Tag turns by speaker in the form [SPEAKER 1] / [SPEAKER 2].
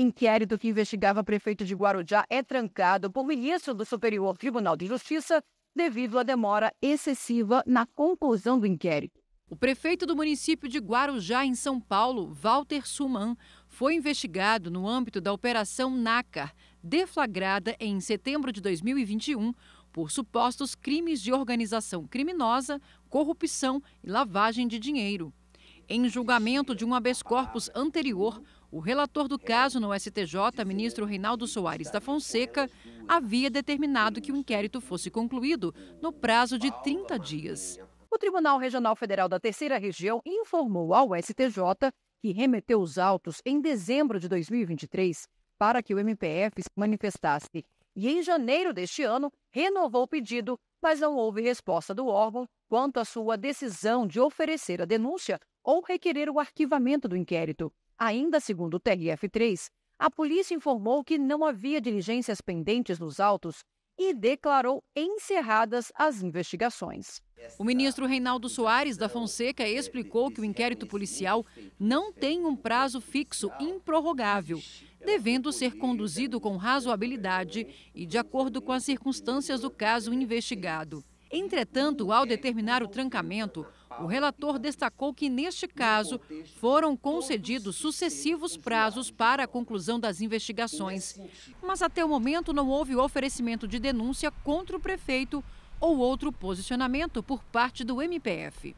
[SPEAKER 1] Inquérito que investigava prefeito de Guarujá é trancado por ministro do Superior Tribunal de Justiça devido à demora excessiva na conclusão do inquérito. O prefeito do município de Guarujá, em São Paulo, Walter Suman, foi investigado no âmbito da Operação NACAR, deflagrada em setembro de 2021 por supostos crimes de organização criminosa, corrupção e lavagem de dinheiro. Em julgamento de um habeas corpus anterior, o relator do caso no STJ, ministro Reinaldo Soares da Fonseca, havia determinado que o inquérito fosse concluído no prazo de 30 dias. O Tribunal Regional Federal da Terceira Região informou ao STJ que remeteu os autos em dezembro de 2023 para que o MPF se manifestasse e, em janeiro deste ano, renovou o pedido, mas não houve resposta do órgão quanto à sua decisão de oferecer a denúncia ou requerer o arquivamento do inquérito. Ainda segundo o TRF3, a polícia informou que não havia diligências pendentes nos autos e declarou encerradas as investigações. O ministro Reinaldo Soares da Fonseca explicou que o inquérito policial não tem um prazo fixo improrrogável, devendo ser conduzido com razoabilidade e de acordo com as circunstâncias do caso investigado. Entretanto, ao determinar o trancamento, o relator destacou que, neste caso, foram concedidos sucessivos prazos para a conclusão das investigações. Mas, até o momento, não houve oferecimento de denúncia contra o prefeito ou outro posicionamento por parte do MPF.